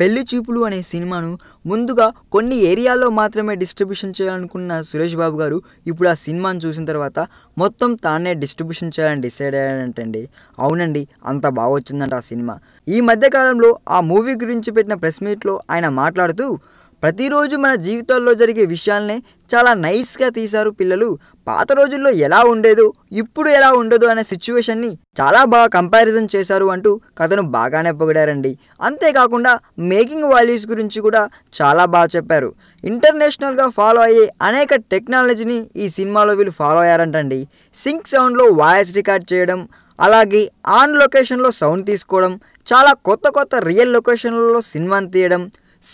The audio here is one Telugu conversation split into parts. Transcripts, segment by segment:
పెళ్లి చూపులు అనే సినిమాను ముందుగా కొన్ని ఏరియాల్లో మాత్రమే డిస్ట్రిబ్యూషన్ చేయాలనుకున్న సురేష్ బాబు గారు ఇప్పుడు ఆ సినిమాను చూసిన తర్వాత మొత్తం తానే డిస్ట్రిబ్యూషన్ చేయాలని డిసైడ్ అయ్యాడంటండి అవునండి అంత బాగా వచ్చిందంట ఆ సినిమా ఈ మధ్యకాలంలో ఆ మూవీ గురించి పెట్టిన ప్రెస్ మీట్లో ఆయన మాట్లాడుతూ ప్రతిరోజు మన జీవితాల్లో జరిగే విషయాల్ని చాలా నైస్గా తీశారు పిల్లలు పాత రోజుల్లో ఎలా ఉండేదో ఇప్పుడు ఎలా ఉండదు అనే సిచ్యువేషన్ని చాలా బాగా కంపారిజన్ చేశారు అంటూ కథను బాగానే పొగిడారండి అంతేకాకుండా మేకింగ్ వాల్యూస్ గురించి కూడా చాలా బాగా చెప్పారు ఇంటర్నేషనల్గా ఫాలో అయ్యే అనేక టెక్నాలజీని ఈ సినిమాలో వీళ్ళు ఫాలో అయ్యారంటండి సింక్ సౌండ్లో వాయిస్ రికార్డ్ చేయడం అలాగే ఆన్ లొకేషన్లో సౌండ్ తీసుకోవడం చాలా కొత్త కొత్త రియల్ లొకేషన్లలో సినిమాని తీయడం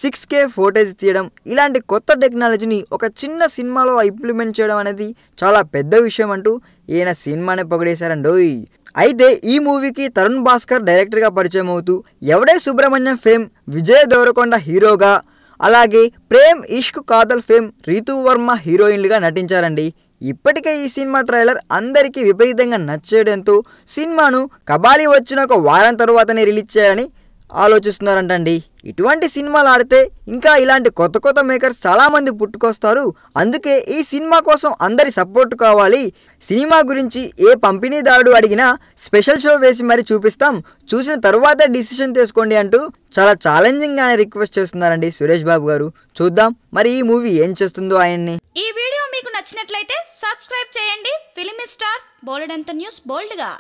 సిక్స్ కే ఫోటేజ్ తీయడం ఇలాంటి కొత్త టెక్నాలజీని ఒక చిన్న సినిమాలో ఇంప్లిమెంట్ చేయడం అనేది చాలా పెద్ద విషయం అంటూ ఈయన సినిమానే పొగిడేశారండోయ్ అయితే ఈ మూవీకి తరుణ్ భాస్కర్ డైరెక్టర్గా పరిచయం అవుతూ ఎవడే సుబ్రహ్మణ్యం ఫేమ్ విజయ్ దేవరకొండ హీరోగా అలాగే ప్రేమ్ ఇష్క్ కాదల్ ఫేమ్ రీతు వర్మ హీరోయిన్లుగా నటించారండి ఇప్పటికే ఈ సినిమా ట్రైలర్ అందరికీ విపరీతంగా నచ్చేయడంతో సినిమాను కబాలి వచ్చిన ఒక వారం తరువాతనే రిలీజ్ చేయాలని ఆలోచిస్తున్నారంటండి ఇటువంటి సినిమాలు ఆడితే ఇంకా ఇలాంటి కొత్త కొత్త మేకర్స్ చాలామంది పుట్టుకొస్తారు అందుకే ఈ సినిమా కోసం అందరి సపోర్ట్ కావాలి సినిమా గురించి ఏ పంపిణీదారుడు అడిగినా స్పెషల్ షో వేసి మరీ చూపిస్తాం చూసిన తర్వాత డిసిషన్ తీసుకోండి అంటూ చాలా ఛాలెంజింగ్ ఆయన రిక్వెస్ట్ చేస్తున్నారండి సురేష్ బాబు గారు చూద్దాం మరి ఈ మూవీ ఏం చేస్తుందో ఆయన్ని ఈ వీడియో మీకు నచ్చినట్లయితే సబ్స్క్రైబ్ చేయండి ఫిలిం స్టార్స్ బోల్డ్ న్యూస్ బోల్డ్గా